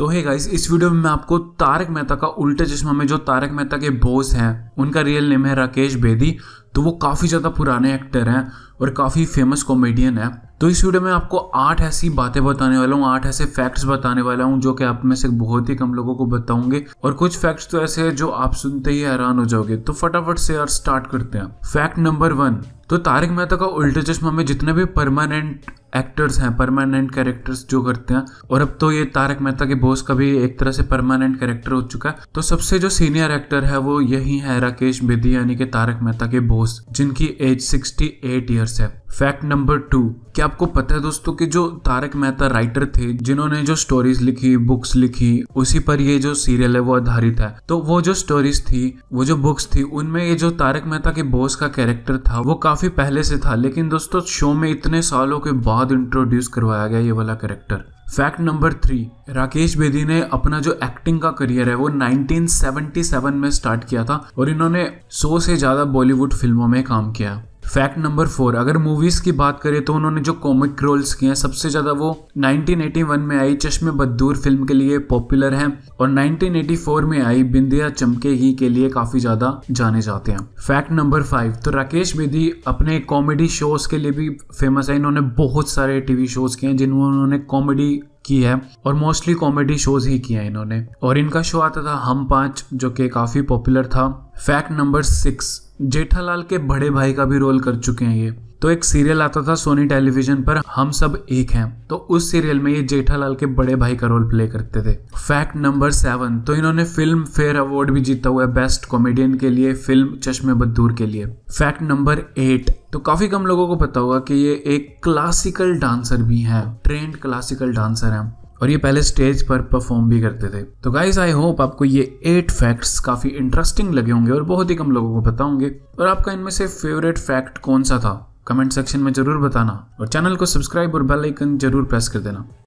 तो hey guys इस video में मैं आपको तारक मेहता का उल्टा चश्मा में जो तारक मेहता के बॉस हैं उनका रियल नेम है राकेश बेदी तो वो काफ़ी ज़्यादा पुराने एक्टर हैं और काफ़ी फेमस कॉमेडियन है तो इस वीडियो में आपको आठ ऐसी बातें बताने वाला हूँ आठ ऐसे फैक्ट्स बताने वाला हूँ जो कि आप में से बहुत ही कम लोगों को बताऊंगे और कुछ फैक्ट्स तो ऐसे हैं जो आप सुनते ही हैरान हो जाओगे तो फटाफट से यार स्टार्ट करते हैं फैक्ट नंबर वन तो तारक मेहता का उल्टा चश्मा में जितने भी परमानेंट एक्टर्स हैं परमानेंट कैरेक्टर्स जो करते हैं और अब तो ये तारक मेहता के बॉस का भी एक तरह से परमानेंट कैरेक्टर हो चुका है तो सबसे जो सीनियर एक्टर है वो यही है राकेश बेदी यानी कि तारक मेहता के बोस जिनकी एज 68 एट ईयर्स है फैक्ट नंबर टू क्या आपको पता है दोस्तों कि जो तारक मेहता राइटर थे जिन्होंने जो स्टोरीज लिखी बुक्स लिखी उसी पर ये जो सीरियल है वो आधारित है तो वो जो स्टोरीज थी वो जो बुक्स थी उनमें ये जो तारक मेहता के बोस का कैरेक्टर था वो काफी पहले से था लेकिन दोस्तों शो में इतने सालों के बाद इंट्रोड्यूस करवाया गया ये वाला character fact number three Rakesh Bedi ने अपना जो एक्टिंग का करियर है वो 1977 में स्टार्ट किया था और इन्होंने 100 से ज़्यादा बॉलीवुड फिल्मों में काम किया फैक्ट नंबर फोर अगर मूवीज़ की बात करें तो उन्होंने जो कॉमिक रोल्स किए हैं सबसे ज़्यादा वो 1981 में आई चश्मे बद्दूर फिल्म के लिए पॉपुलर हैं और 1984 में आई बिंदिया चमके ही के लिए काफ़ी ज़्यादा जाने जाते हैं फैक्ट नंबर फाइव तो राकेश बेदी अपने कॉमेडी शोज़ के लिए भी फेमस है इन्होंने बहुत सारे टीवी शोज़ किए हैं जिनमें उन्होंने कॉमेडी की है और मोस्टली कॉमेडी शोज ही किया है इन्होंने और इनका शो आता था हम पाँच जो कि काफ़ी पॉपुलर था फैक्ट नंबर सिक्स जेठालाल के बड़े भाई का भी रोल कर चुके हैं ये तो एक सीरियल आता था सोनी टेलीविजन पर हम सब एक हैं तो उस सीरियल में ये जेठालाल के बड़े भाई का रोल प्ले करते थे फैक्ट नंबर सेवन तो इन्होंने फिल्म फेयर अवार्ड भी जीता हुआ है बेस्ट कॉमेडियन के लिए फिल्म चश्मे बदूर के लिए फैक्ट नंबर एट तो काफी कम लोगों को पता होगा कि ये एक क्लासिकल डांसर भी हैं ट्रेंड क्लासिकल डांसर हैं और ये पहले स्टेज पर परफॉर्म भी करते थे तो गाइज आई होप आपको ये एट फैक्ट्स काफी इंटरेस्टिंग लगे होंगे और बहुत ही कम लोगों को पता होंगे और आपका इनमें से फेवरेट फैक्ट कौन सा था कमेंट सेक्शन में ज़रूर बताना और चैनल को सब्सक्राइब और बेल आइकन जरूर प्रेस कर देना